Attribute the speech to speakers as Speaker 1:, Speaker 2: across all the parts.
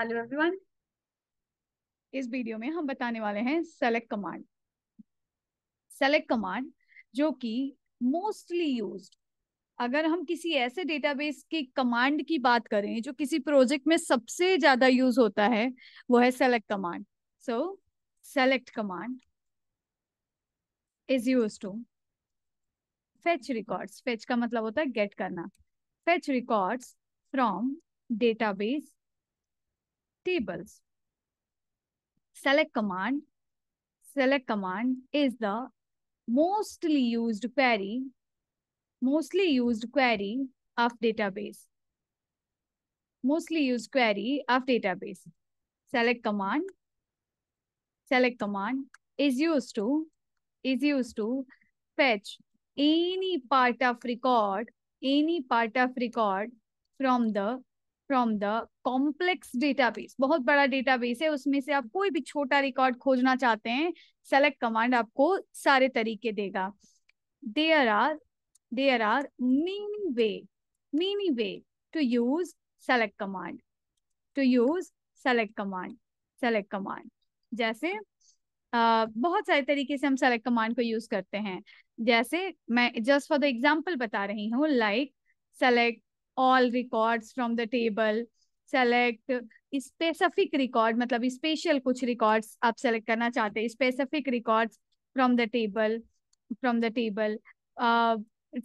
Speaker 1: Hello everyone इस video में हम बताने वाले हैं सेलेक्ट कमांड सेलेक्ट कमांड जो कि मोस्टली यूज्ड अगर हम किसी ऐसे डेटाबेस की कमांड की बात करें जो किसी प्रोजेक्ट में सबसे ज्यादा यूज होता है वो है select command so select command is use to fetch records fetch का मतलब होता है गेट करना fetch records from database tables. Select command. Select command is the mostly used query, mostly used query of database. Mostly used query of database. Select command. Select command is used to is used to fetch any part of record, any part of record from the from the complex database बहुत बड़ा database है उसमें से आप कोई भी छोटा record खोजना चाहते हैं सेलेक्ट कमांड आपको सारे तरीके देगा there are there are many way many way to use select command to use select command select command जैसे Uh, बहुत सारे तरीके से हम सेलेक्ट कमांड को यूज करते हैं जैसे मैं जस्ट फॉर द एग्जांपल बता रही हूँ like select all records from the table select specific record मतलब special कुछ records आप select करना चाहते हैं specific records from the table from the table uh,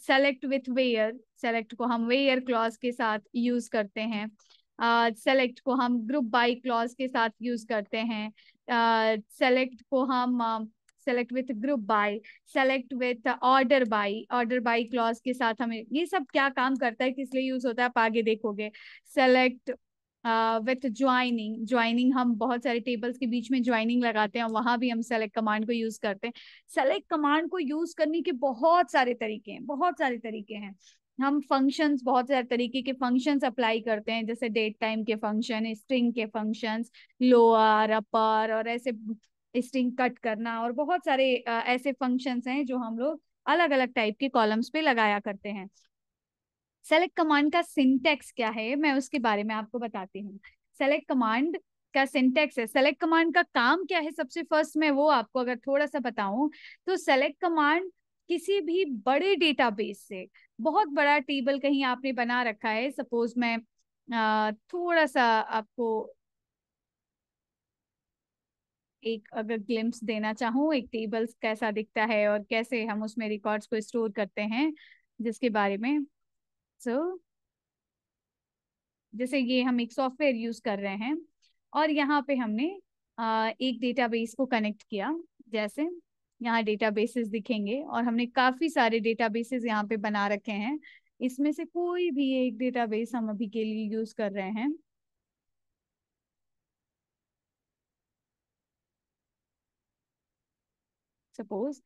Speaker 1: select with where select को हम where clause के साथ use करते हैं uh, select को हम group by clause के साथ use करते हैं uh, select को हम uh, select with group by select with order by order by clause के साथ हमें ये सब क्या काम करता है किस लिए यूज होता है आप आगे देखोगे सेलेक्ट विथ ज्वाइनिंग ज्वाइनिंग हम बहुत सारे टेबल्स के बीच में ज्वाइनिंग लगाते हैं वहां भी हम सेलेक्ट कमांड को यूज करते हैं सेलेक्ट कमांड को यूज करने के बहुत सारे तरीके हैं बहुत सारे तरीके हैं हम फंक्शंस बहुत सारे तरीके के फंक्शंस अप्लाई करते हैं जैसे डेट टाइम के फंक्शन स्ट्रिंग के फंक्शंस लोअर अपर और ऐसे स्टिंग कट करना और बहुत सारे ऐसे फंक्शंस हैं जो हम लोग अलग अलग टाइप के कॉलम्स पे लगाया करते हैं सेलेक्ट कमांड का सिंटेक्स क्या है मैं उसके बारे में आपको बताती हूँ सेलेक्ट कमांड का सिंटेक्स है सेलेक्ट कमांड का काम क्या है सबसे फर्स्ट मैं वो आपको अगर थोड़ा सा बताऊं तो सेलेक्ट कमांड किसी भी बड़े डेटाबेस से बहुत बड़ा टेबल कहीं आपने बना रखा है सपोज मैं थोड़ा सा आपको एक अगर ग्लिम्स देना चाहूँ एक टेबल कैसा दिखता है और कैसे हम उसमें रिकॉर्ड्स को स्टोर करते हैं जिसके बारे में सो so, जैसे ये हम एक सॉफ्टवेयर यूज कर रहे हैं और यहाँ पे हमने आ, एक डेटाबेस को कनेक्ट किया जैसे यहाँ डेटाबेसेस दिखेंगे और हमने काफी सारे डेटाबेसेस यहाँ पे बना रखे हैं इसमें से कोई भी एक डेटाबेस हम अभी के लिए यूज कर रहे हैं सपोज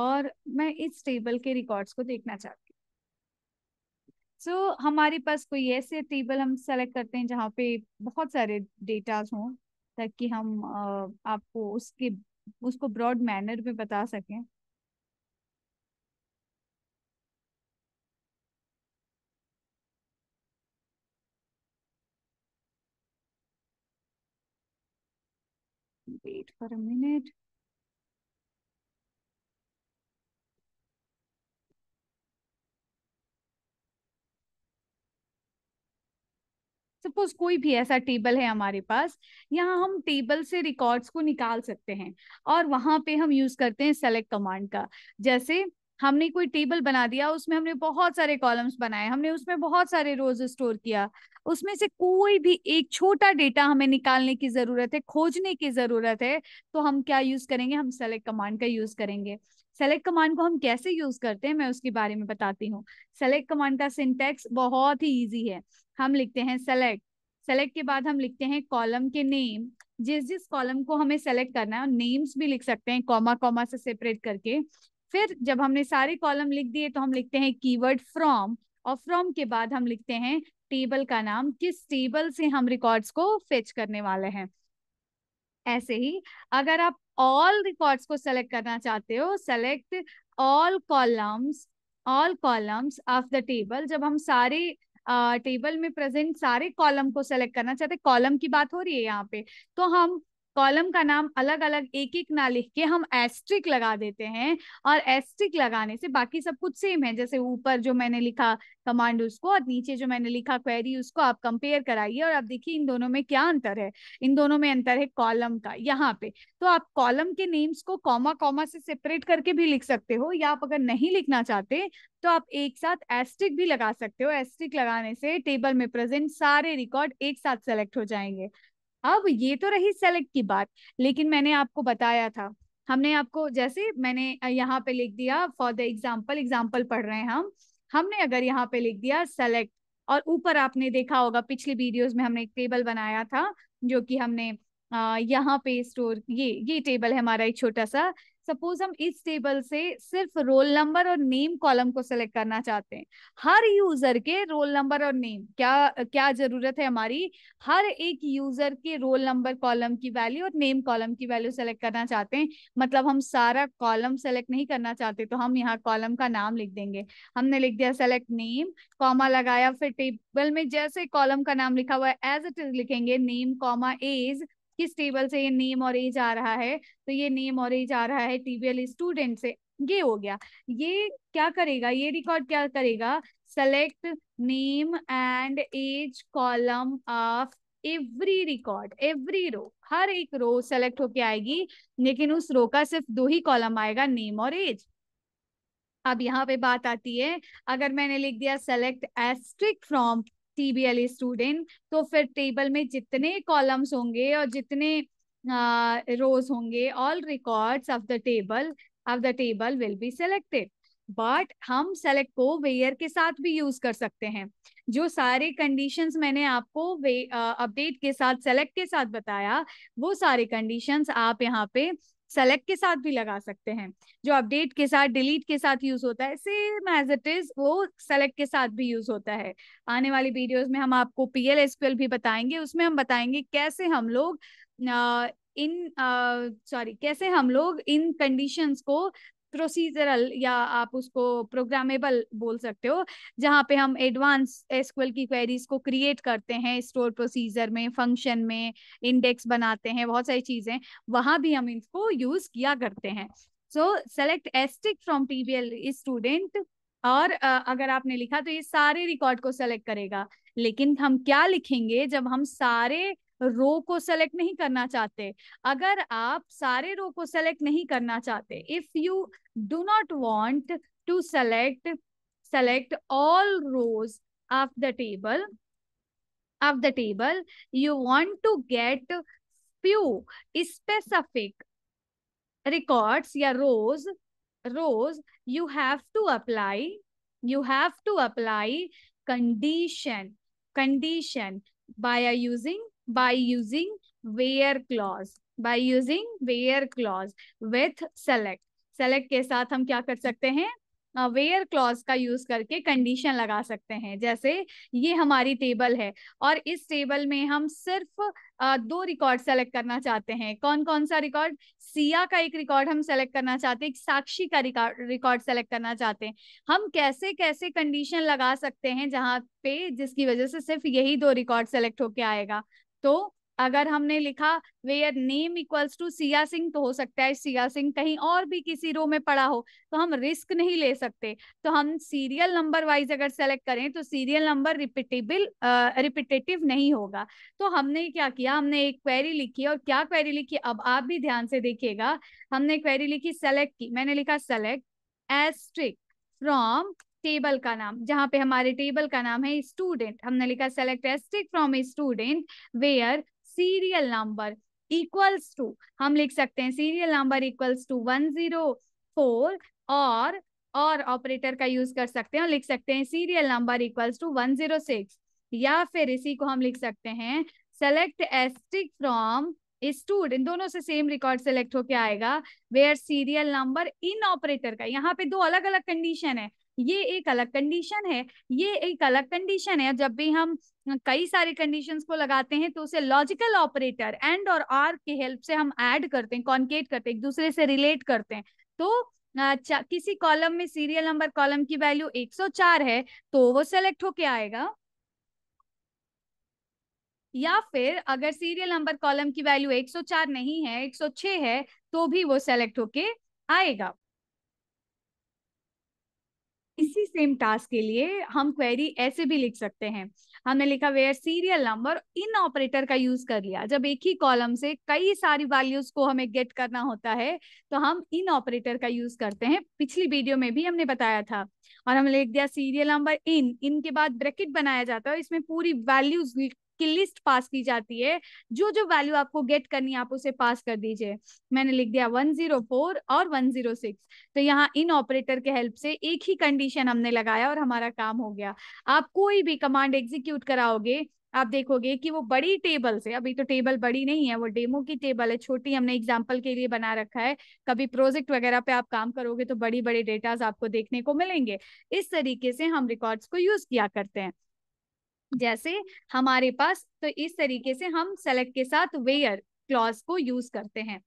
Speaker 1: और मैं इस टेबल के रिकॉर्ड्स को देखना चाहती हूँ सो so, हमारे पास कोई ऐसे टेबल हम सेलेक्ट करते हैं जहाँ पे बहुत सारे डेटाज हों ताकि हम आपको उसके उसको ब्रॉड मैनर में बता सकें wait for a minute suppose कोई भी ऐसा टेबल है हमारे पास यहाँ हम टेबल से रिकॉर्ड्स को निकाल सकते हैं और वहां पे हम यूज करते हैं सेलेक्ट कमांड का जैसे हमने कोई टेबल बना दिया उसमें हमने बहुत सारे कॉलम्स बनाए हमने उसमें बहुत सारे रोज स्टोर किया उसमें से कोई भी एक छोटा डेटा हमें निकालने की जरूरत है खोजने की जरूरत है तो हम क्या यूज करेंगे हम सेलेक्ट कमांड का यूज करेंगे सेलेक्ट कमांड को हम कैसे यूज करते हैं मैं उसके बारे में बताती हूँ सेलेक्ट कमांड का सिंटेक्स बहुत ही ईजी है हम लिखते हैं सेलेक्ट सेलेक्ट के बाद हम लिखते हैं कॉलम के नेम जिस जिस कॉलम को हमें सेलेक्ट करना है और नेम्स भी लिख सकते हैं कॉमा कॉमा से सेपरेट करके फिर जब हमने सारे कॉलम लिख दिए तो हम लिखते हैं कीवर्ड फ्रॉम और फ्रॉम के बाद हम लिखते हैं टेबल का नाम किस टेबल से हम रिकॉर्ड्स को फेच करने वाले हैं ऐसे ही अगर आप ऑल रिकॉर्ड्स को सेलेक्ट करना चाहते हो select all columns all columns of the table जब हम सारे टेबल में प्रेजेंट सारे कॉलम को सेलेक्ट करना चाहते कॉलम की बात हो रही है यहाँ पे तो हम कॉलम का नाम अलग अलग एक एक ना लिख के हम एस्ट्रिक लगा देते हैं और एस्ट्रिक लगाने से बाकी सब कुछ सेम है जैसे ऊपर जो मैंने लिखा कमांड उसको और नीचे जो मैंने लिखा क्वेरी उसको आप कंपेयर कराइए और आप देखिए इन दोनों में क्या अंतर है इन दोनों में अंतर है कॉलम का यहाँ पे तो आप कॉलम के नेम्स को कॉमा कॉमा से सेपरेट करके भी लिख सकते हो या आप अगर नहीं लिखना चाहते तो आप एक साथ एस्ट्रिक भी लगा सकते हो एस्ट्रिक लगाने से टेबल में प्रेजेंट सारे रिकॉर्ड एक साथ सेलेक्ट हो जाएंगे अब ये तो रही सेलेक्ट की बात लेकिन मैंने आपको बताया था हमने आपको जैसे मैंने यहाँ पे लिख दिया फॉर द एग्जाम्पल एग्जाम्पल पढ़ रहे हैं हम हमने अगर यहाँ पे लिख दिया सेलेक्ट और ऊपर आपने देखा होगा पिछले वीडियोस में हमने एक टेबल बनाया था जो कि हमने अः यहाँ पे स्टोर ये ये टेबल है हमारा एक छोटा सा सपोज हम इस टेबल से सिर्फ रोल नंबर और नेम कॉलम को सिलेक्ट करना चाहते हैं हर यूजर के रोल नंबर और नेम क्या क्या जरूरत है हमारी हर एक यूजर के रोल नंबर कॉलम की वैल्यू और नेम कॉलम की वैल्यू सेलेक्ट करना चाहते हैं मतलब हम सारा कॉलम सेलेक्ट नहीं करना चाहते तो हम यहाँ कॉलम का नाम लिख देंगे हमने लिख दिया सेलेक्ट नेम कॉमा लगाया फिर टेबल में जैसे कॉलम का नाम लिखा हुआ है एज इट इज लिखेंगे नेम कॉमा एज किस टेबल से ये नेम और एज आ रहा है तो ये नेम और एज आ रहा है टीबीएल स्टूडेंट से ये हो गया ये क्या करेगा ये रिकॉर्ड क्या करेगा select name and age column of every record every row हर एक रो सेलेक्ट होके आएगी लेकिन उस रो का सिर्फ दो ही कॉलम आएगा नेम और एज अब यहाँ पे बात आती है अगर मैंने लिख दिया select asterisk from TBL student e तो फिर टेबल में जितने कॉलम्स होंगे और जितने रोज होंगे all records of the table of the table will be selected but हम सेलेक्ट को वेयर के साथ भी यूज कर सकते हैं जो सारे कंडीशंस मैंने आपको अपडेट के साथ सेलेक्ट के साथ बताया वो सारे कंडीशंस आप यहाँ पे सेलेक्ट के साथ भी लगा सकते हैं जो अपडेट के साथ डिलीट के साथ यूज होता है सेम एज इट इज वो सेलेक्ट के साथ भी यूज होता है आने वाली वीडियोस में हम आपको पीएल एसक्यूएल भी बताएंगे उसमें हम बताएंगे कैसे हम लोग आ, इन सॉरी कैसे हम लोग इन कंडीशंस को प्रोसीजरल या आप उसको प्रोग्रामेबल बोल सकते हो जहाँ पे हम एडवांस एसक्यूएल की क्वेरीज को क्रिएट करते हैं स्टोर प्रोसीजर में फंक्शन में इंडेक्स बनाते हैं बहुत सारी चीजें वहां भी हम इनको यूज किया करते हैं so select asterisk from TBL student और अगर आपने लिखा तो ये सारे रिकॉर्ड को सेलेक्ट करेगा लेकिन हम क्या लिखेंगे जब हम सारे रो को सेलेक्ट नहीं करना चाहते अगर आप सारे रो को सेलेक्ट नहीं करना चाहते if you do not want to select select all rows of the table of the table you want to get few specific records या rows rows you have to apply you have to apply condition condition by using by using where clause by using where clause with select select के साथ हम क्या कर सकते हैं where clause का use करके कंडीशन लगा सकते हैं जैसे ये हमारी टेबल है और इस टेबल में हम सिर्फ uh, दो रिकॉर्ड सेलेक्ट करना चाहते हैं कौन कौन सा रिकॉर्ड सिया का एक रिकॉर्ड हम सेलेक्ट करना चाहते हैं साक्षी का रिकॉर्ड सेलेक्ट करना चाहते हैं हम कैसे कैसे कंडीशन लगा सकते हैं जहाँ पे जिसकी वजह से सिर्फ यही दो रिकॉर्ड सेलेक्ट होके आएगा तो अगर हमने लिखा where name equals to Siya Singh तो हो सकता है सिया सिंह कहीं और भी किसी रो में पड़ा हो तो हम रिस्क नहीं ले सकते तो हम सीरियल नंबर वाइज अगर सेलेक्ट करें तो सीरियल नंबर रिपीटेबल रिपीटेटिव नहीं होगा तो हमने क्या किया हमने एक क्वेरी लिखी और क्या क्वेरी लिखी अब आप भी ध्यान से देखिएगा हमने क्वेरी लिखी सेलेक्ट की मैंने लिखा सेलेक्ट एस्ट्रिक फ्रॉम टेबल का नाम जहाँ पे हमारे टेबल का नाम है स्टूडेंट हमने लिखा select asterisk from a student where serial number equals to हम लिख सकते हैं serial number equals to one zero four और और ऑपरेटर का यूज कर सकते हैं और लिख सकते हैं serial number equals to one zero six या फिर इसी को हम लिख सकते हैं सेलेक्ट एस्टिक फ्रॉम स्टूडेंट दोनों से सेम रिकॉर्ड सेलेक्ट होके आएगा where serial number in operator का यहाँ पे दो अलग अलग कंडीशन है ये एक अलग कंडीशन है ये एक अलग कंडीशन है जब भी हम कई सारे कंडीशंस को लगाते हैं तो उसे लॉजिकल ऑपरेटर एंड और आर के हेल्प से हम ऐड करते हैं कॉन्केट करते हैं एक दूसरे से रिलेट करते हैं तो अच्छा किसी कॉलम में सीरियल नंबर कॉलम की वैल्यू 104 है तो वो सेलेक्ट होके आएगा या फिर अगर सीरियल नंबर कॉलम की वैल्यू 104 नहीं है 106 है तो भी वो सेलेक्ट होके आएगा इसी सेम टास्क के लिए हम क्वेरी ऐसे भी लिख सकते हैं हमने लिखा where serial number in operator का यूज कर लिया जब एक ही कॉलम से कई सारी वैल्यूज को हमें गेट करना होता है तो हम इन ऑपरेटर का यूज करते हैं पिछली वीडियो में भी हमने बताया था और हमने लिख दिया सीरियल नंबर इन इनके बाद ब्रैकेट बनाया जाता है इसमें पूरी वैल्यूज की लिस्ट पास की जाती है जो जो वैल्यू आपको गेट करनी है आप उसे पास कर दीजिए मैंने लिख दिया 104 और 106 तो यहाँ इन ऑपरेटर के हेल्प से एक ही कंडीशन हमने लगाया और हमारा काम हो गया आप कोई भी कमांड एग्जीक्यूट कराओगे आप देखोगे कि वो बड़ी टेबल से अभी तो टेबल बड़ी नहीं है वो डेमो की टेबल है छोटी हमने एग्जाम्पल के लिए बना रखा है कभी प्रोजेक्ट वगैरह पे आप काम करोगे तो बड़ी बड़े डेटाज आपको देखने को मिलेंगे इस तरीके से हम रिकॉर्ड्स को यूज किया करते हैं जैसे हमारे पास तो इस तरीके से हम सेलेक्ट के साथ वेयर क्लॉज को यूज करते हैं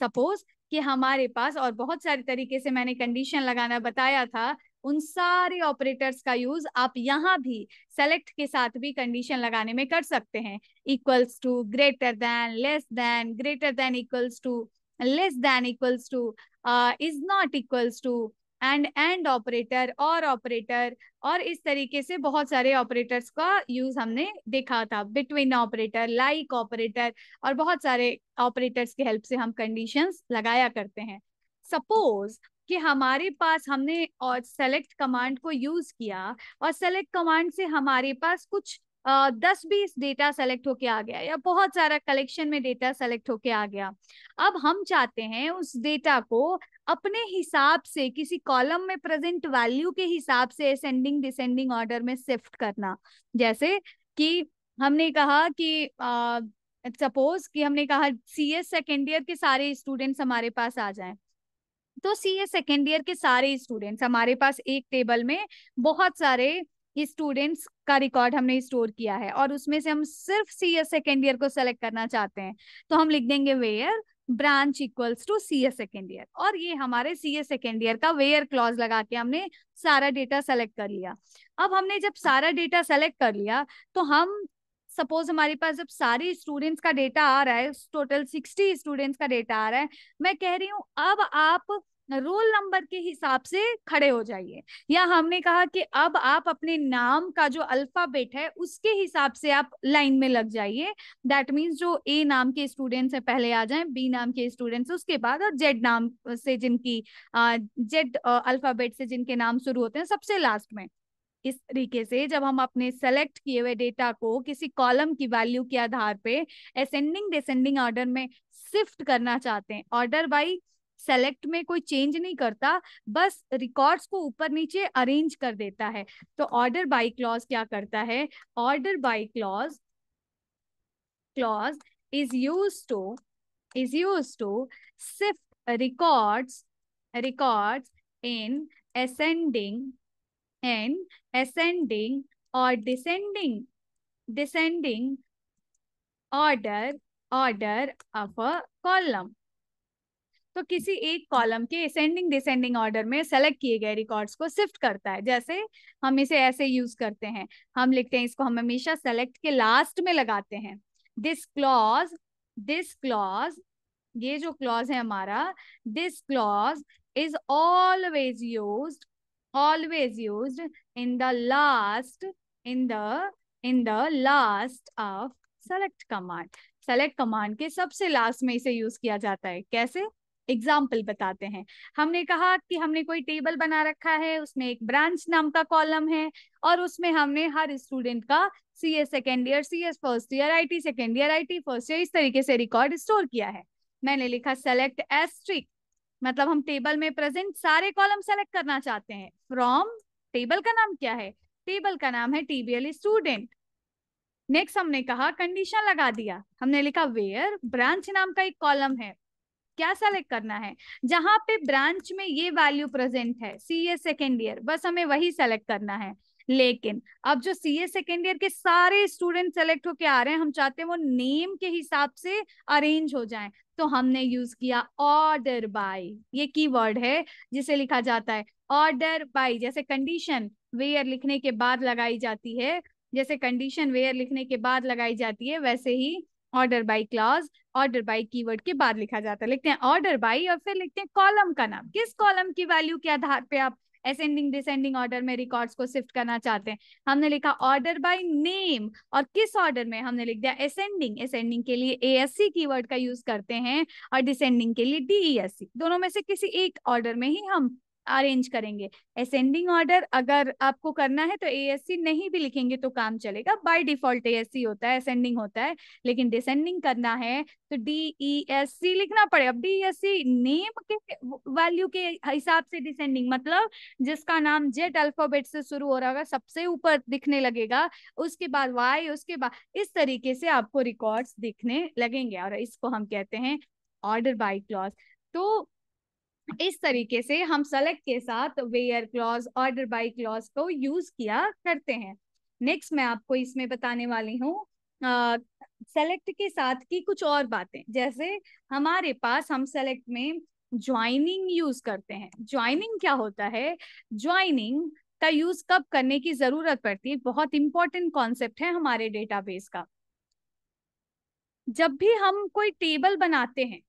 Speaker 1: सपोज कि हमारे पास और बहुत सारे तरीके से मैंने कंडीशन लगाना बताया था उन सारे ऑपरेटर्स का यूज आप यहाँ भी सेलेक्ट के साथ भी कंडीशन लगाने में कर सकते हैं equals to greater than less than greater than equals to less than equals to is not equals to and and operator और ऑपरेटर और इस तरीके से बहुत सारे ऑपरेटर्स का यूज हमने देखा था बिटवीन ऑपरेटर लाइक ऑपरेटर और बहुत सारे ऑपरेटर्स की हेल्प से हम कंडीशंस लगाया करते हैं सपोज कि हमारे पास हमने और सेलेक्ट कमांड को यूज किया और सेलेक्ट कमांड से हमारे पास कुछ दस बीस डेटा सेलेक्ट होके आ गया या बहुत सारा कलेक्शन में डेटा सेलेक्ट होके आ गया अब हम चाहते हैं उस डेटा को अपने हिसाब से किसी कॉलम में प्रेजेंट वैल्यू के हिसाब से असेंडिंग डिसेंडिंग ऑर्डर में शिफ्ट करना जैसे कि हमने कहा कि सपोज कि हमने कहा सी एस सेकेंड ईयर के सारे स्टूडेंट्स हमारे पास आ जाएं तो सी एस सेकेंड ईयर के सारे स्टूडेंट्स हमारे पास एक टेबल में बहुत सारे स्टूडेंट्स का रिकॉर्ड हमने स्टोर किया है और उसमें से हम सिर्फ सी एस सेकेंड ईयर को सेलेक्ट करना चाहते हैं तो हम लिख देंगे where branch equals to C A second year और ये हमारे सी ए सेकेंड ईयर का वेयर क्लॉज लगा के हमने सारा डेटा सेलेक्ट कर लिया अब हमने जब सारा डेटा सेलेक्ट कर लिया तो हम सपोज हमारे पास जब सारे स्टूडेंट्स का डेटा आ रहा है टोटल सिक्सटी स्टूडेंट्स का डेटा आ रहा है मैं कह रही हूँ अब आप रोल नंबर के हिसाब से खड़े हो जाइए या हमने कहा कि अब आप अपने नाम का जो अल्फाबेट है उसके हिसाब से आप लाइन में लग जाइए दैट मीन्स जो ए नाम के स्टूडेंट्स हैं पहले आ जाएं बी नाम के स्टूडेंट्स उसके बाद और जेड नाम से जिनकी जेड अल्फाबेट से जिनके नाम शुरू होते हैं सबसे लास्ट में इस तरीके से जब हम अपने सेलेक्ट किए हुए डेटा को किसी कॉलम की वैल्यू के आधार पे असेंडिंग डिसेंडिंग ऑर्डर में शिफ्ट करना चाहते हैं ऑर्डर बाई सेलेक्ट में कोई चेंज नहीं करता बस रिकॉर्ड्स को ऊपर नीचे अरेंज कर देता है तो ऑर्डर बाई क्लॉज क्या करता है order by clause clause is use to is use to सिर्फ records records in ascending and ascending और descending descending order order of a column तो किसी एक कॉलम के असेंडिंग डिसेंडिंग ऑर्डर में सेलेक्ट किए गए रिकॉर्ड्स को सिफ्ट करता है जैसे हम इसे ऐसे यूज करते हैं हम लिखते हैं इसको हम हमेशा सेलेक्ट के लास्ट में लगाते हैं दिस क्लॉज दिस क्लॉज ये जो क्लॉज है हमारा this clause is always use always use in the last in the in the last of select command select command के सबसे लास्ट में इसे यूज किया जाता है कैसे एग्जाम्पल बताते हैं हमने कहा कि हमने कोई टेबल बना रखा है उसमें एक ब्रांच नाम का कॉलम है और उसमें हमने हर स्टूडेंट का C S second year C S first year I T second year I T first year इस तरीके से रिकॉर्ड स्टोर किया है मैंने लिखा सेलेक्ट एस्ट्रिक मतलब हम टेबल में प्रेजेंट सारे कॉलम सेलेक्ट करना चाहते हैं फ्रॉम टेबल का नाम क्या है टेबल का नाम है टीबीएल स्टूडेंट नेक्स्ट हमने कहा कंडीशन लगा दिया हमने लिखा वेयर ब्रांच नाम का एक कॉलम है क्या सेलेक्ट करना है जहां पे ब्रांच में ये वैल्यू प्रेजेंट है सी ए सेकेंड ईयर बस हमें वही सेलेक्ट करना है लेकिन अब जो सी ए सेकेंड ईयर के सारे स्टूडेंट सेलेक्ट होके आ रहे हैं हम चाहते हैं वो नेम के हिसाब से अरेंज हो जाएं तो हमने यूज किया ऑर्डर बाय ये कीवर्ड है जिसे लिखा जाता है ऑर्डर बाय जैसे कंडीशन वेयर लिखने के बाद लगाई जाती है जैसे कंडीशन वेयर लिखने के बाद लगाई जाती है वैसे ही order by clause order by keyword के बाद लिखा जाता है लिखते हैं ऑर्डर बाई और फिर लिखते हैं कॉलम का नाम किस कॉलम की वैल्यू के आधार पे आप असेंडिंग डिसेंडिंग ऑर्डर में रिकॉर्ड्स को शिफ्ट करना चाहते हैं हमने लिखा ऑर्डर बाई नेम और किस ऑर्डर में हमने लिख दिया असेंडिंग असेंडिंग के लिए एएससी वर्ड का यूज करते हैं और डिसेंडिंग के लिए डीईएससी e दोनों में से किसी एक ऑर्डर में ही हम अरेंज करेंगे असेंडिंग ऑर्डर अगर आपको करना है तो सी नहीं भी लिखेंगे तो काम चलेगा बाय डिफॉल्ट सी होता है असेंडिंग होता है लेकिन डिसेंडिंग करना है तो डीईएससी e लिखना पड़े अब नेम e के वैल्यू के हिसाब से डिसेंडिंग मतलब जिसका नाम जेट अल्फाबेट से शुरू हो रहा होगा सबसे ऊपर दिखने लगेगा उसके बाद वाई उसके बाद इस तरीके से आपको रिकॉर्ड्स दिखने लगेंगे और इसको हम कहते हैं ऑर्डर बाई क्लॉज तो इस तरीके से हम सेलेक्ट के साथ where clause order by clause को यूज किया करते हैं नेक्स्ट मैं आपको इसमें बताने वाली हूँ सेलेक्ट के साथ की कुछ और बातें जैसे हमारे पास हम सेलेक्ट में ज्वाइनिंग यूज करते हैं ज्वाइनिंग क्या होता है ज्वाइनिंग का यूज कब करने की जरूरत पड़ती है बहुत इंपॉर्टेंट कॉन्सेप्ट है हमारे डेटाबेस का जब भी हम कोई टेबल बनाते हैं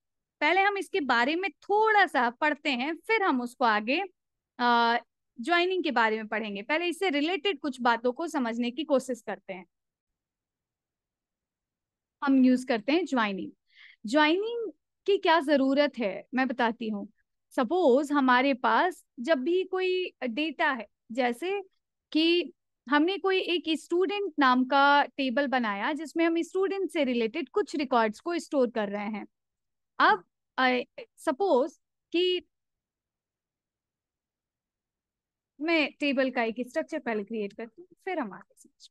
Speaker 1: पहले हम इसके बारे में थोड़ा सा पढ़ते हैं फिर हम उसको आगे ज्वाइनिंग के बारे में पढ़ेंगे पहले इससे रिलेटेड कुछ बातों को समझने की कोशिश करते हैं हम यूज करते हैं ज्वाइनिंग ज्वाइनिंग की क्या जरूरत है मैं बताती हूँ सपोज हमारे पास जब भी कोई डेटा है जैसे कि हमने कोई एक स्टूडेंट नाम का टेबल बनाया जिसमें हम स्टूडेंट से रिलेटेड कुछ रिकॉर्ड्स को स्टोर कर रहे हैं अब सपोज कि मैं टेबल का एक स्ट्रक्चर पहले क्रिएट करती हूँ फिर हम आगे समझ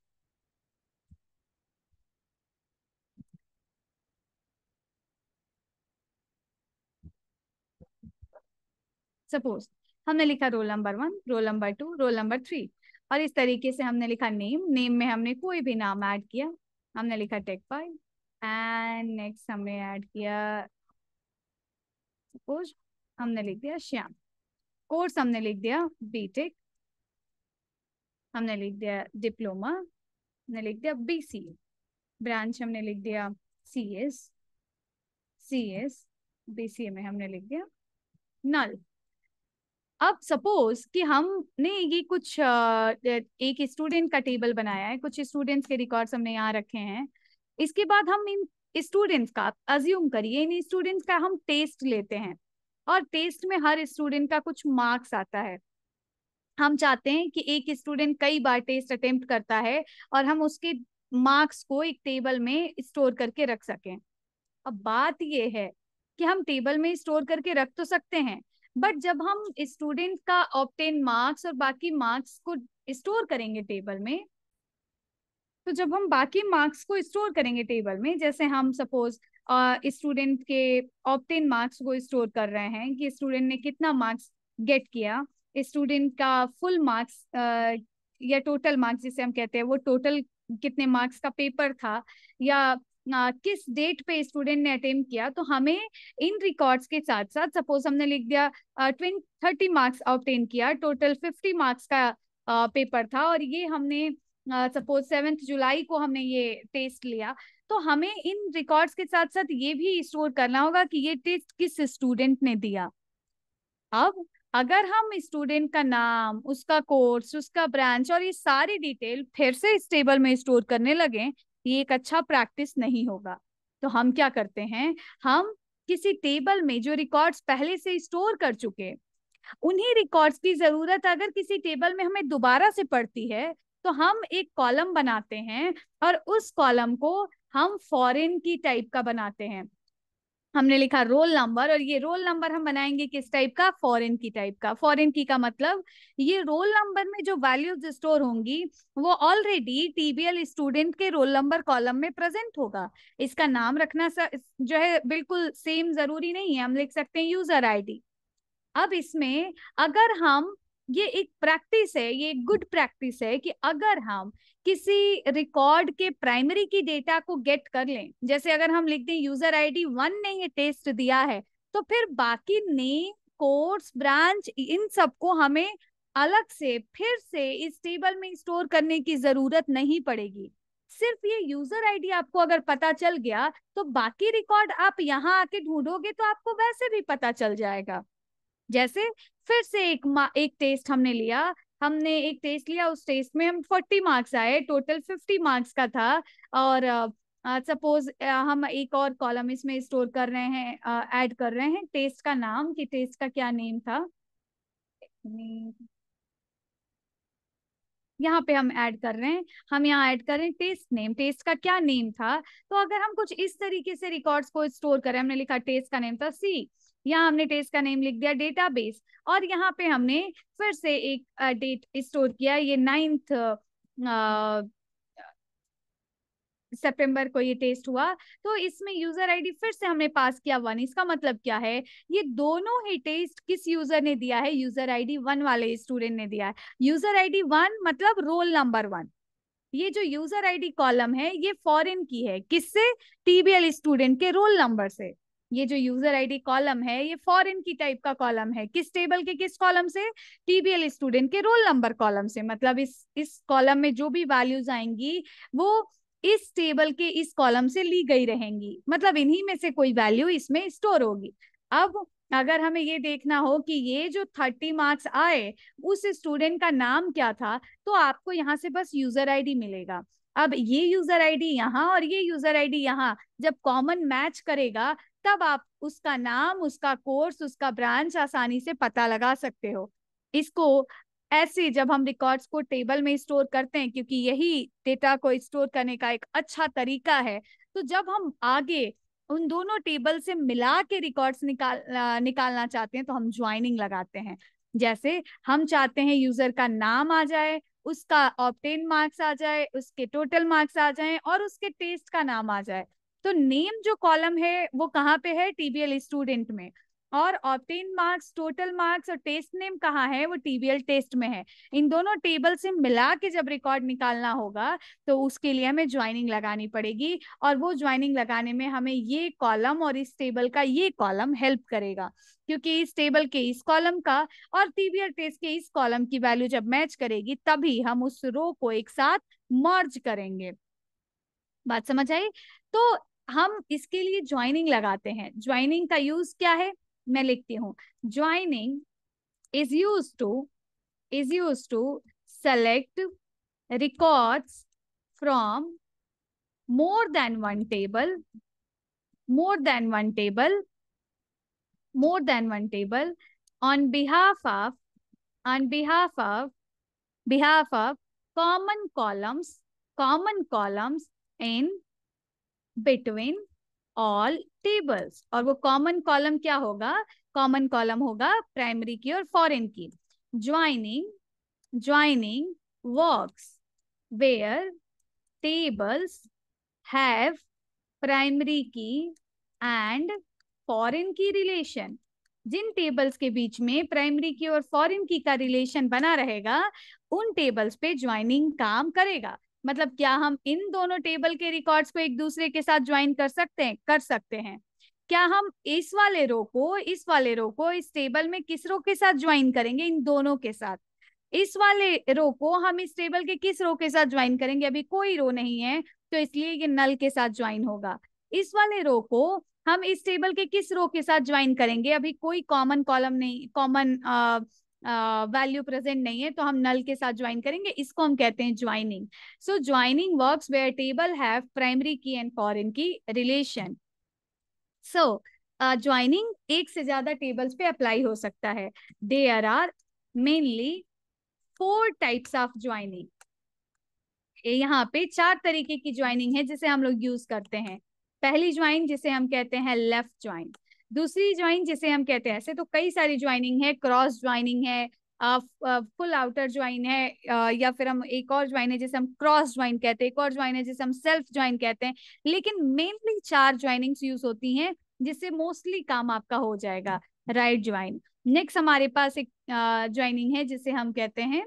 Speaker 1: सपोज हमने लिखा roll number one roll number two roll number three और इस तरीके से हमने लिखा नेम नेम में हमने कोई भी नाम ऐड किया हमने लिखा टेक फाइव एंड नेक्स्ट हमने ऐड किया सपोज हमने लिख दिया श्याम कोर्स हमने लिख दिया बीटेक हमने लिख दिया डिप्लोमा हमने लिख दिया बीसीए ब्रांच हमने लिख दिया सीएस सीएस बीसीए में हमने लिख दिया नल अब सपोज कि हमने ये कुछ एक स्टूडेंट का टेबल बनाया है कुछ स्टूडेंट्स के रिकॉर्ड्स हमने यहाँ रखे हैं इसके बाद हम इन स्टूडेंट्स का अज्यूम करिए इन स्टूडेंट्स का हम टेस्ट लेते हैं और टेस्ट में हर स्टूडेंट का कुछ मार्क्स आता है हम चाहते हैं कि एक स्टूडेंट कई बार टेस्ट अटेम्प्ट करता है और हम उसके मार्क्स को एक टेबल में स्टोर करके रख सकें अब बात यह है कि हम टेबल में स्टोर करके रख तो सकते हैं बट जब हम स्टूडेंट का ऑप्टेन मार्क्स और बाकी मार्क्स को स्टोर करेंगे टेबल में तो जब हम बाकी मार्क्स को स्टोर करेंगे टेबल में जैसे हम सपोज स्टूडेंट के ऑप्टेन मार्क्स को स्टोर कर रहे हैं कि स्टूडेंट ने कितना मार्क्स गेट किया स्टूडेंट का फुल मार्क्स या टोटल मार्क्स जिसे हम कहते हैं वो टोटल कितने मार्क्स का पेपर था या आ, किस डेट पे स्टूडेंट ने अटेम्प किया तो हमें इन रिकॉर्ड्स के साथ साथ सपोज हमने लिख दिया ट्वेंटी थर्टी मार्क्स ऑप्टेन किया टोटल फिफ्टी मार्क्स का आ, पेपर था और ये हमने सपोज सेवेंथ जुलाई को हमने ये टेस्ट लिया तो हमें इन रिकॉर्ड्स के साथ साथ ये भी स्टोर करना होगा कि ये टेस्ट किस स्टूडेंट ने दिया अब अगर हम स्टूडेंट का नाम उसका कोर्स उसका ब्रांच और ये सारी डिटेल फिर से इस टेबल में स्टोर करने लगे ये एक अच्छा प्रैक्टिस नहीं होगा तो हम क्या करते हैं हम किसी टेबल में जो रिकॉर्ड्स पहले से स्टोर कर चुके उन्हीं रिकॉर्ड्स की जरूरत अगर किसी टेबल में हमें दोबारा से पड़ती है तो हम एक कॉलम बनाते हैं और उस कॉलम को हम फॉरेन की टाइप का बनाते हैं हमने लिखा रोल नंबर और ये रोल नंबर हम बनाएंगे किस टाइप का फॉरेन की टाइप का फॉरेन की का मतलब ये रोल नंबर में जो वैल्यूज स्टोर होंगी वो ऑलरेडी टीबीएल स्टूडेंट के रोल नंबर कॉलम में प्रेजेंट होगा इसका नाम रखना जो है बिल्कुल सेम जरूरी नहीं है हम लिख सकते हैं यूजर आईडी अब इसमें अगर हम ये एक प्रैक्टिस है ये एक गुड प्रैक्टिस है कि अगर हम किसी रिकॉर्ड के प्राइमरी की डेटा को गेट कर लें जैसे अगर हम लिख दें यूजर आईडी वन ने ये टेस्ट दिया है तो फिर बाकी नेम कोर्स ब्रांच इन सबको हमें अलग से फिर से इस टेबल में स्टोर करने की जरूरत नहीं पड़ेगी सिर्फ ये यूजर आईडी आपको अगर पता चल गया तो बाकी रिकॉर्ड आप यहाँ आके ढूंढोगे तो आपको वैसे भी पता चल जाएगा जैसे फिर से एक एक टेस्ट हमने लिया हमने एक टेस्ट लिया उस टेस्ट में हम फोर्टी मार्क्स आए टोटल फिफ्टी मार्क्स का था और सपोज uh, uh, हम एक और कॉलम इसमें स्टोर कर रहे हैं ऐड uh, कर रहे हैं टेस्ट का नाम कि टेस्ट का क्या नेम था यहाँ पे हम ऐड कर रहे हैं हम यहाँ ऐड कर रहे हैं टेस्ट नेम टेस्ट का क्या नेम था तो अगर हम कुछ इस तरीके से रिकॉर्ड्स को स्टोर करें हमने लिखा टेस्ट का नेम था सी यहाँ हमने टेस्ट का नेम लिख दिया डेटाबेस और यहाँ पे हमने फिर से एक डेट स्टोर किया ये नाइन्थ सितंबर को ये टेस्ट हुआ तो इसमें यूजर आईडी फिर से हमने पास किया वन इसका मतलब क्या है ये दोनों ही टेस्ट किस यूजर ने दिया है यूजर आईडी वन वाले स्टूडेंट ने दिया है यूजर आईडी वन मतलब रोल नंबर वन ये जो यूजर आईडी कॉलम है ये फॉरेन की है किससे टीबीएल स्टूडेंट के रोल नंबर से ये जो यूजर आईडी कॉलम है ये फॉरेन की टाइप का कॉलम है किस टेबल के किस कॉलम से टीबीएल स्टूडेंट के रोल नंबर कॉलम से मतलब इस इस कॉलम में जो भी वैल्यूज आएंगी वो इस टेबल के इस कॉलम से ली गई रहेंगी मतलब इन्हीं में से कोई वैल्यू इसमें स्टोर होगी अब अगर हमें ये देखना हो कि ये जो थर्टी मार्क्स आए उस स्टूडेंट का नाम क्या था तो आपको यहाँ से बस यूजर आईडी मिलेगा अब ये यूजर आईडी यहाँ और ये यूजर आईडी यहाँ जब कॉमन मैच करेगा तब आप उसका नाम उसका कोर्स उसका ब्रांच आसानी से पता लगा सकते हो इसको ऐसे जब हम रिकॉर्ड्स को टेबल में स्टोर करते हैं क्योंकि यही डेटा को स्टोर करने का एक अच्छा तरीका है तो जब हम आगे उन दोनों टेबल से मिला के रिकॉर्ड्स निकाल निकालना चाहते हैं तो हम ज्वाइनिंग लगाते हैं जैसे हम चाहते हैं यूजर का नाम आ जाए उसका ऑप्टेन मार्क्स आ जाए उसके टोटल मार्क्स आ जाए और उसके टेस्ट का नाम आ जाए तो नेम जो कॉलम है वो कहाँ पे है टीबीएल स्टूडेंट में और ऑप्टेन मार्क्स टोटल मार्क्स और टेस्ट नेम कहाँ है वो टीबीएल टेस्ट में है इन दोनों टेबल से मिला के जब रिकॉर्ड निकालना होगा तो उसके लिए हमें ज्वाइनिंग लगानी पड़ेगी और वो ज्वाइनिंग लगाने में हमें ये कॉलम और इस टेबल का ये कॉलम हेल्प करेगा क्योंकि इस टेबल के इस कॉलम का और टीबीएल टेस्ट के इस कॉलम की वैल्यू जब मैच करेगी तभी हम उस रो को एक साथ मर्ज करेंगे बात समझ आई तो हम इसके लिए ज्वाइनिंग लगाते हैं ज्वाइनिंग का यूज क्या है मैं लिखती हूँ joining is use to is use to select records from more than one table more than one table more than one table on behalf of on behalf of behalf of common columns common columns in between all tables और वो common column क्या होगा common column होगा primary की और foreign key joining joining works where tables have primary key and foreign key relation जिन टेबल्स के बीच में प्राइमरी की और फॉरेन की का रिलेशन बना रहेगा उन टेबल्स पे ज्वाइनिंग काम करेगा मतलब क्या हम इन दोनों टेबल के रिकॉर्ड्स को एक दूसरे के साथ ज्वाइन कर सकते हैं कर सकते हैं क्या हम इस वाले रो को इस वाले रो को इस टेबल में किस रो के साथ ज्वाइन करेंगे इन दोनों के साथ इस वाले रो को हम इस टेबल के किस रो के साथ ज्वाइन करेंगे अभी कोई रो नहीं है तो इसलिए ये नल के साथ ज्वाइन होगा इस वाले रो को हम इस टेबल के किस रो के साथ ज्वाइन करेंगे अभी कोई कॉमन कॉलम नहीं कॉमन वैल्यू प्रेजेंट नहीं है तो हम नल के साथ ज्वाइन करेंगे इसको हम कहते हैं joining so joining works where table have primary key and foreign key relation so joining एक से ज्यादा टेबल्स पे अप्लाई हो सकता है they are mainly four types of joining यहाँ पे चार तरीके की ज्वाइनिंग है जिसे हम लोग यूज करते हैं पहली ज्वाइन जिसे हम कहते हैं लेफ्ट ज्वाइन दूसरी ज्वाइन जिसे हम कहते हैं ऐसे तो कई सारी ज्वाइनिंग है क्रॉस ज्वाइनिंग है फुल आउटर ज्वाइन है या फिर हम एक और ज्वाइन है जिसे हम क्रॉस ज्वाइन कहते हैं एक और ज्वाइन है जिसे हम सेल्फ ज्वाइन कहते हैं लेकिन मेनली चार ज्वाइनिंग्स यूज होती हैं जिससे मोस्टली काम आपका हो जाएगा राइट ज्वाइन नेक्स्ट हमारे पास एक ज्वाइनिंग है जिसे हम कहते हैं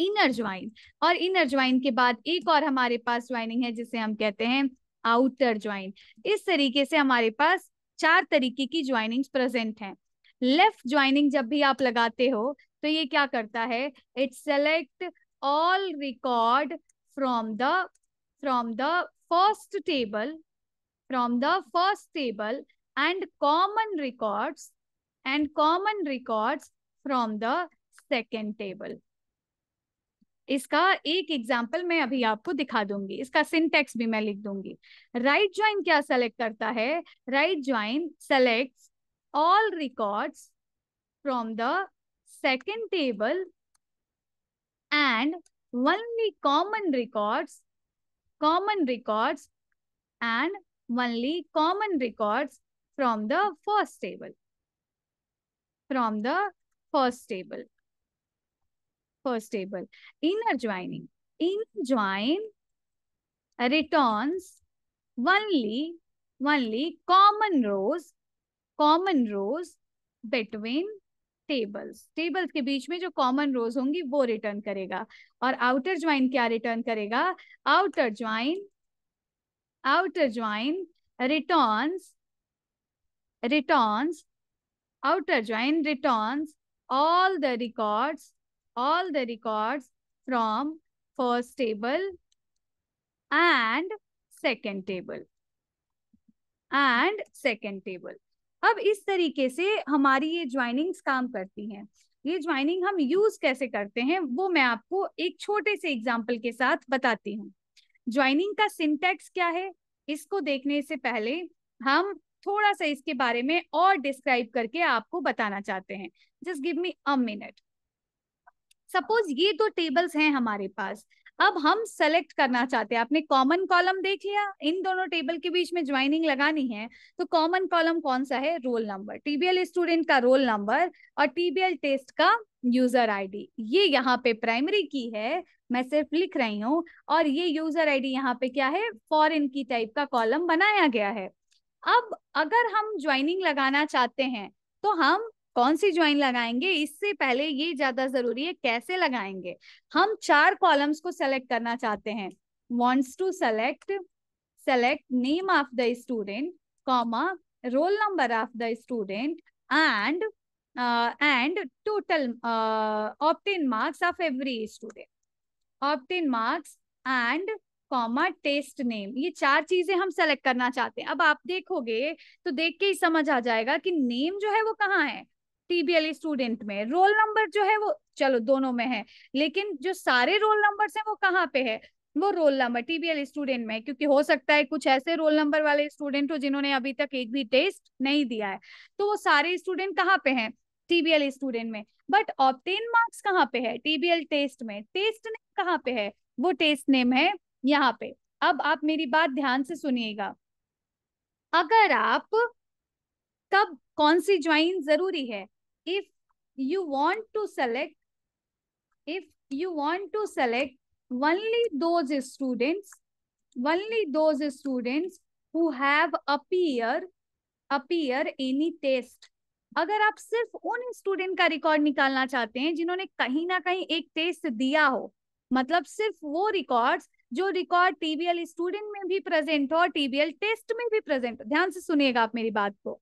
Speaker 1: इनर ज्वाइन और इनर ज्वाइन के बाद एक और हमारे पास ज्वाइनिंग है जिसे हम कहते हैं आउटर ज्वाइन इस तरीके से हमारे पास चार तरीके की ज्वाइनिंग्स प्रेजेंट हैं लेफ्ट ज्वाइनिंग जब भी आप लगाते हो तो ये क्या करता है it select all record from the from the first table from the first table and common records and common records from the second table इसका एक एग्जाम्पल मैं अभी आपको दिखा दूंगी इसका सिंटेक्स भी मैं लिख दूंगी राइट ज्वाइन क्या सेलेक्ट करता है right join select all record from the second table and only common record common records and only common records from the first table from the first table first table. Inner joining. in join returns only, only common rows, common rows between tables tables के बीच में जो common rows होंगी वो return करेगा और outer join क्या return करेगा outer join outer join returns returns outer join returns all the records all the records from first table and second table and second table अब इस तरीके से हमारी ये ज्वाइनिंग्स काम करती हैं ये ज्वाइनिंग हम यूज कैसे करते हैं वो मैं आपको एक छोटे से एग्जाम्पल के साथ बताती हूँ ज्वाइनिंग का सिंटेक्स क्या है इसको देखने से पहले हम थोड़ा सा इसके बारे में और डिस्क्राइब करके आपको बताना चाहते हैं just give me a minute suppose ये दो टेबल्स हैं हमारे पास अब हम सेलेक्ट करना चाहते हैं आपने कॉमन कॉलम देख लिया इन दोनों टेबल के बीच में ज्वाइनिंग लगानी है तो कॉमन कॉलम कौन सा है रोल नंबर टीबीएल स्टूडेंट का रोल नंबर और टीबीएल टेस्ट का यूजर आईडी ये यहाँ पे प्राइमरी की है मैं सिर्फ लिख रही हूँ और ये यूजर आईडी यहाँ पे क्या है फॉरिन की टाइप का कॉलम बनाया गया है अब अगर हम ज्वाइनिंग लगाना चाहते हैं तो हम कौन सी ज्वाइन लगाएंगे इससे पहले ये ज्यादा जरूरी है कैसे लगाएंगे हम चार कॉलम्स को सेलेक्ट करना चाहते हैं wants to select select name of the student comma roll number of the student and and total obtain marks of every student obtain marks and comma test name ये चार चीजें हम सेलेक्ट करना चाहते हैं अब आप देखोगे तो देख के ही समझ आ जाएगा कि नेम जो है वो कहाँ है टीबीएल स्टूडेंट e में रोल नंबर जो है वो चलो दोनों में है लेकिन जो सारे रोल नंबर है वो कहाँ पे है वो रोल नंबर टीबीएल स्टूडेंट में क्योंकि हो सकता है कुछ ऐसे रोल नंबर वाले स्टूडेंट हो जिन्होंने अभी तक एक भी टेस्ट नहीं दिया है तो वो सारे स्टूडेंट कहाँ पे हैं टीबीएल स्टूडेंट e में बट ऑप्टेन मार्क्स कहाँ पे है टीबीएल टेस्ट e में टेस्ट नेम कहाँ पे है वो टेस्ट नेम है यहाँ पे अब आप मेरी बात ध्यान से सुनिएगा अगर आप कब कौन सी ज्वाइन जरूरी है if you want to select if you want to select only those students only those students who have appear appear any test अगर आप सिर्फ उन स्टूडेंट का रिकॉर्ड निकालना चाहते हैं जिन्होंने कहीं ना कहीं एक टेस्ट दिया हो मतलब सिर्फ वो रिकॉर्ड्स जो रिकॉर्ड टीबीएल स्टूडेंट में भी प्रेजेंट हो और टीबीएल टेस्ट में भी प्रेजेंट हो ध्यान से सुनिएगा आप मेरी बात को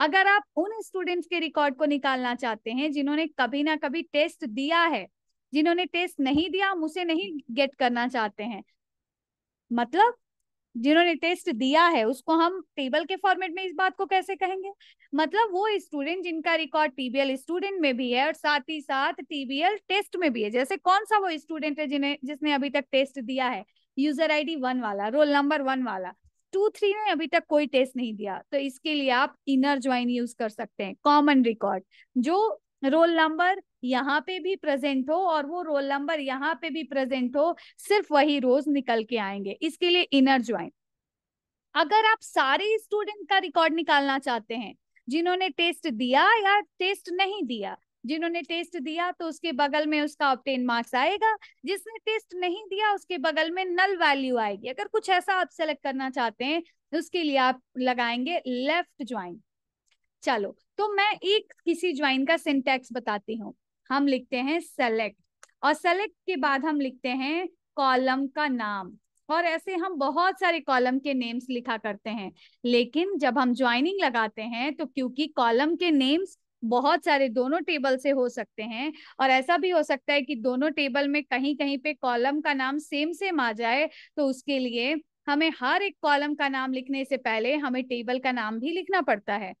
Speaker 1: अगर आप उन स्टूडेंट्स के रिकॉर्ड को निकालना चाहते हैं जिन्होंने कभी ना कभी टेस्ट दिया है जिन्होंने टेस्ट नहीं दिया हम उसे नहीं गेट करना चाहते हैं मतलब जिन्होंने टेस्ट दिया है उसको हम टेबल के फॉर्मेट में इस बात को कैसे कहेंगे मतलब वो स्टूडेंट जिनका रिकॉर्ड टीबीएल स्टूडेंट में भी है और साथ ही साथ टीबीएल टेस्ट में भी है जैसे कौन सा वो स्टूडेंट है जिन्हें जिसने अभी तक टेस्ट दिया है यूजर आईडी वन वाला रोल नंबर वन वाला टू थ्री ने अभी तक कोई टेस्ट नहीं दिया तो इसके लिए आप इनर ज्वाइन यूज कर सकते हैं कॉमन रिकॉर्ड जो रोल नंबर यहाँ पे भी प्रेजेंट हो और वो रोल नंबर यहाँ पे भी प्रेजेंट हो सिर्फ वही रोज निकल के आएंगे इसके लिए इनर ज्वाइन अगर आप सारे स्टूडेंट का रिकॉर्ड निकालना चाहते हैं जिन्होंने टेस्ट दिया या टेस्ट नहीं दिया जिन्होंने टेस्ट दिया तो उसके बगल में उसका ऑप्टेन मार्क्स आएगा जिसने टेस्ट नहीं दिया उसके बगल में नल वैल्यू आएगी अगर कुछ ऐसा आप सेलेक्ट करना चाहते हैं उसके लिए आप लगाएंगे लेफ्ट ज्वाइन चलो तो मैं एक किसी ज्वाइन का सिंटेक्स बताती हूँ हम लिखते हैं सेलेक्ट और सेलेक्ट के बाद हम लिखते हैं कॉलम का नाम और ऐसे हम बहुत सारे कॉलम के नेम्स लिखा करते हैं लेकिन जब हम ज्वाइनिंग लगाते हैं तो क्योंकि कॉलम के नेम्स बहुत सारे दोनों टेबल से हो सकते हैं और ऐसा भी हो सकता है कि दोनों टेबल में कहीं कहीं पे कॉलम का नाम सेम सेम आ जाए तो उसके लिए हमें हर एक कॉलम का नाम लिखने से पहले हमें टेबल का नाम भी लिखना पड़ता है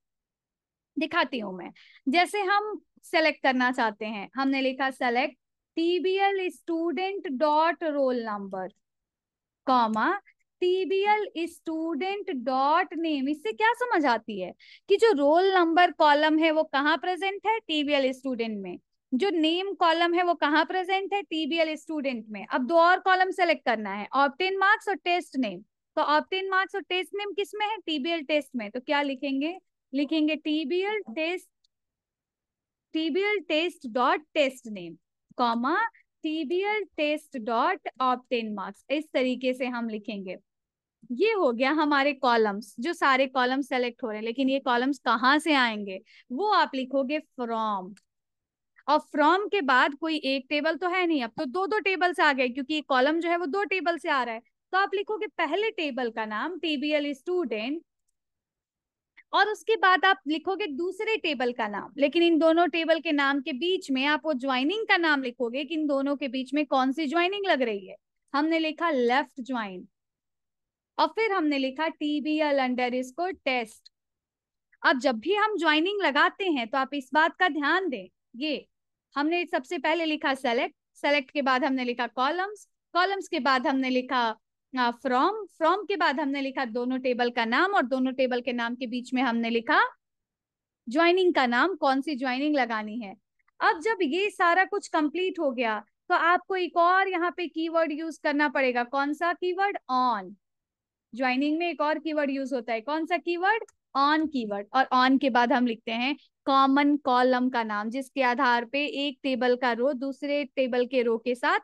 Speaker 1: दिखाती हूँ मैं जैसे हम सेलेक्ट करना चाहते हैं हमने लिखा select TBL student dot roll number comma TBL student dot name इससे क्या समझ आती है कि जो रोल नंबर कॉलम है वो कहाँ प्रेजेंट है टीबीएल स्टूडेंट में जो नेम कॉलम है वो कहाँ प्रेजेंट है टीबीएल स्टूडेंट में अब दो और कॉलम सेलेक्ट करना है ऑप्टेन मार्क्स और टेस्ट नेम तो ऑप्टेन मार्क्स और टेस्ट नेम किस में है टीबीएल टेस्ट में तो क्या लिखेंगे लिखेंगे TBL test TBL test dot test name comma TBL test dot obtain marks इस तरीके से हम लिखेंगे ये हो गया हमारे कॉलम्स जो सारे कॉलम सेलेक्ट हो रहे हैं लेकिन ये कॉलम्स कहाँ से आएंगे वो आप लिखोगे फ्रॉम और फ्रॉम के बाद कोई एक टेबल तो है नहीं अब तो दो दो टेबल से आ गए क्योंकि कॉलम जो है वो दो टेबल से आ रहा है तो आप लिखोगे पहले टेबल का नाम टीबीएल स्टूडेंट और उसके बाद आप लिखोगे दूसरे टेबल का नाम लेकिन इन दोनों टेबल के नाम के बीच में आप वो ज्वाइनिंग का नाम लिखोगे कि इन दोनों के बीच में कौन सी ज्वाइनिंग लग रही है हमने लिखा लेफ्ट ज्वाइन और फिर हमने लिखा टीबीएल अंडर इसको टेस्ट अब जब भी हम ज्वाइनिंग लगाते हैं तो आप इस बात का ध्यान दें ये हमने सबसे पहले लिखा सेलेक्ट सेलेक्ट के बाद हमने लिखा कॉलम्स कॉलम्स के बाद हमने लिखा फ्रॉम फ्रॉम के बाद हमने लिखा दोनों टेबल का नाम और दोनों टेबल के नाम के बीच में हमने लिखा ज्वाइनिंग का नाम कौन सी ज्वाइनिंग लगानी है अब जब ये सारा कुछ कंप्लीट हो गया तो आपको एक और यहाँ पे कीवर्ड यूज करना पड़ेगा कौन सा कीवर्ड ऑन ज्वाइनिंग में एक और कीवर्ड यूज होता है कौन सा कीवर्ड ऑन कीवर्ड और ऑन के बाद हम लिखते हैं कॉमन कॉलम का नाम जिसके आधार पे एक टेबल का रो दूसरे टेबल के रो के साथ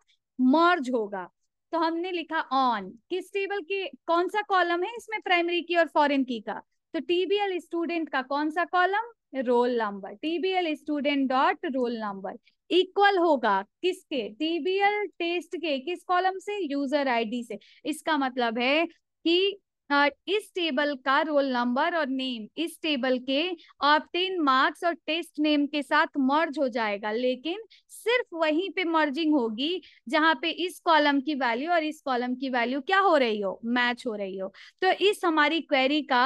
Speaker 1: मर्ज होगा तो हमने लिखा ऑन किस टेबल के कौन सा कॉलम है इसमें प्राइमरी की और फॉरेन की का तो टीबीएल स्टूडेंट का कौन सा column roll number TBL student dot roll number equal होगा किसके टीबीएल टेस्ट के किस कॉलम से यूजर आईडी से इसका मतलब है कि इस टेबल का रोल नंबर और नेम इस टेबल के ऑप्टेन मार्क्स और टेस्ट नेम के साथ मर्ज हो जाएगा लेकिन सिर्फ वहीं पे मर्जिंग होगी जहां पे इस कॉलम की वैल्यू और इस कॉलम की वैल्यू क्या हो रही हो मैच हो रही हो तो इस हमारी क्वेरी का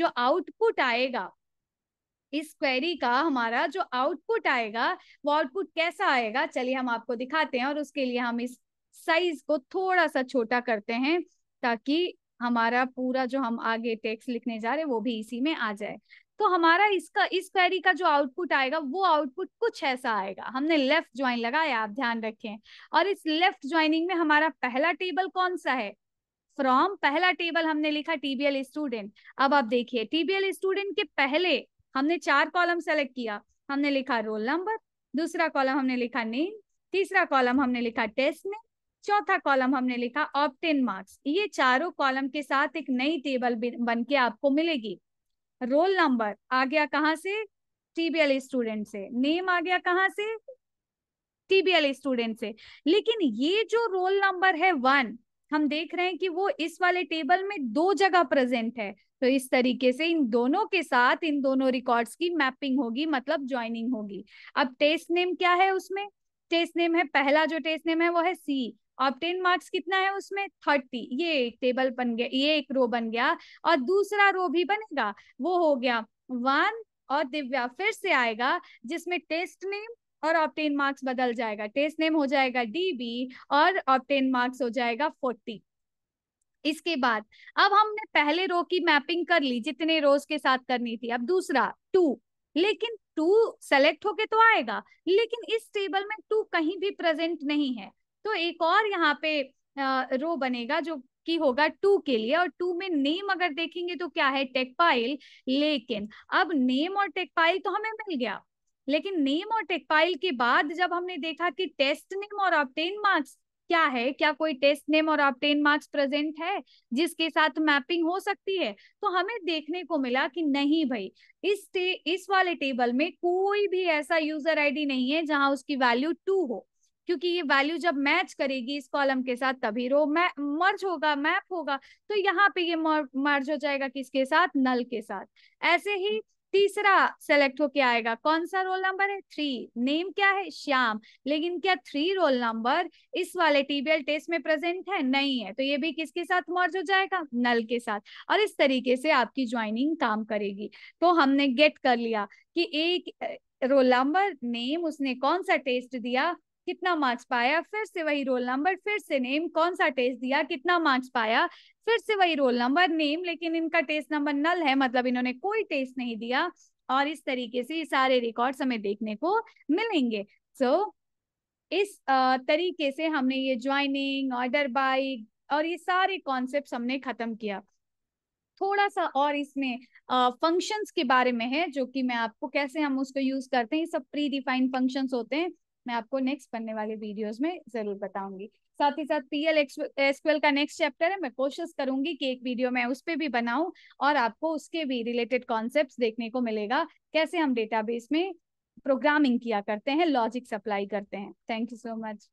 Speaker 1: जो आउटपुट आएगा इस क्वेरी का हमारा जो आउटपुट आएगा वो आउटपुट कैसा आएगा चलिए हम आपको दिखाते हैं और उसके लिए हम इस साइज को थोड़ा सा छोटा करते हैं ताकि हमारा पूरा जो हम आगे टेक्स्ट लिखने जा रहे वो भी इसी में आ जाए तो हमारा इसका इस क्वेरी का जो आउटपुट आएगा वो आउटपुट कुछ ऐसा आएगा हमने लेफ्ट ज्वाइन लगाया आप ध्यान रखें और इस लेफ्ट ज्वाइनिंग में हमारा पहला टेबल कौन सा है फ्रॉम पहला टेबल हमने लिखा टीबीएल स्टूडेंट अब आप देखिए टीबीएल स्टूडेंट के पहले हमने चार कॉलम सेलेक्ट किया हमने लिखा रोल नंबर दूसरा कॉलम हमने लिखा नेम तीसरा कॉलम हमने लिखा टेस्ट नेम चौथा कॉलम हमने लिखा ऑप्टेन मार्क्स ये चारों कॉलम के साथ एक नई टेबल बन के आपको मिलेगी रोल नंबर आ गया कहाँ से टीबीएल स्टूडेंट से नेम आ गया कहाँ से टीबीएल स्टूडेंट से लेकिन ये जो रोल नंबर है वन हम देख रहे हैं कि वो इस वाले टेबल में दो जगह प्रेजेंट है तो इस तरीके से इन दोनों के साथ इन दोनों रिकॉर्ड्स की मैपिंग होगी मतलब ज्वाइनिंग होगी अब टेस्ट नेम क्या है उसमें टेस्ट नेम है पहला जो टेस्ट नेम है वो है सी ऑप्टेन मार्क्स कितना है उसमें थर्टी ये एक टेबल बन गया ये एक रो बन गया और दूसरा रो भी बनेगा वो हो गया वन और दिव्या फिर से आएगा जिसमें टेस्ट नेम और ऑप्टेन मार्क्स बदल जाएगा टेस्ट नेम हो जाएगा डीबी और ऑप्टेन मार्क्स हो जाएगा फोर्टी इसके बाद अब हमने पहले रो की मैपिंग कर ली जितने रोज के साथ करनी थी अब दूसरा टू लेकिन टू सेलेक्ट होके तो आएगा लेकिन इस टेबल में टू कहीं भी प्रेजेंट नहीं है तो एक और यहाँ पे रो uh, बनेगा जो की होगा टू के लिए और टू में नेम अगर देखेंगे तो क्या है टेकपाइल लेकिन अब नेम और टेकपाइल तो हमें मिल गया लेकिन नेम और टेकपाइल के बाद जब हमने देखा कि टेस्ट नेम और ऑप्टेन मार्क्स क्या है क्या कोई टेस्ट नेम और ऑप्टेन मार्क्स प्रेजेंट है जिसके साथ मैपिंग हो सकती है तो हमें देखने को मिला कि नहीं भाई इस इस वाले टेबल में कोई भी ऐसा यूजर आईडी नहीं है जहां उसकी वैल्यू टू हो क्योंकि ये वैल्यू जब मैच करेगी इस कॉलम के साथ तभी रो मै मर्ज होगा मैप होगा तो यहाँ पे ये मर्ज हो जाएगा किसके साथ नल के साथ ऐसे ही तीसरा सेलेक्ट होके आएगा कौन सा रोल नंबर है थ्री नेम क्या है श्याम लेकिन क्या थ्री रोल नंबर इस वाले टीबीएल टेस्ट में प्रेजेंट है नहीं है तो ये भी किसके साथ मर्ज हो जाएगा नल के साथ और इस तरीके से आपकी ज्वाइनिंग काम करेगी तो हमने गेट कर लिया कि एक रोल नंबर नेम उसने कौन सा टेस्ट दिया कितना मार्क्स पाया फिर से वही रोल नंबर फिर से नेम कौन सा टेस्ट दिया कितना मार्क्स पाया फिर से वही रोल नंबर नेम लेकिन इनका टेस्ट नंबर नल है मतलब इन्होंने कोई टेस्ट नहीं दिया और इस तरीके से सारे रिकॉर्ड हमें देखने को मिलेंगे सो so, इस तरीके से हमने ये ज्वाइनिंग ऑर्डर बाई और ये सारे कॉन्सेप्ट हमने खत्म किया थोड़ा सा और इसमें फंक्शंस के बारे में है जो कि मैं आपको कैसे हम उसको यूज करते हैं ये सब प्री डिफाइंड फंक्शंस होते हैं मैं आपको नेक्स्ट बनने वाले वीडियोस में जरूर बताऊंगी साथ ही साथ पीएल एसक्यूएल का नेक्स्ट चैप्टर है मैं कोशिश करूंगी कि एक वीडियो मैं उस पर भी बनाऊं और आपको उसके भी रिलेटेड कॉन्सेप्ट देखने को मिलेगा कैसे हम डेटाबेस में प्रोग्रामिंग किया करते हैं लॉजिक सप्लाई करते हैं थैंक यू सो मच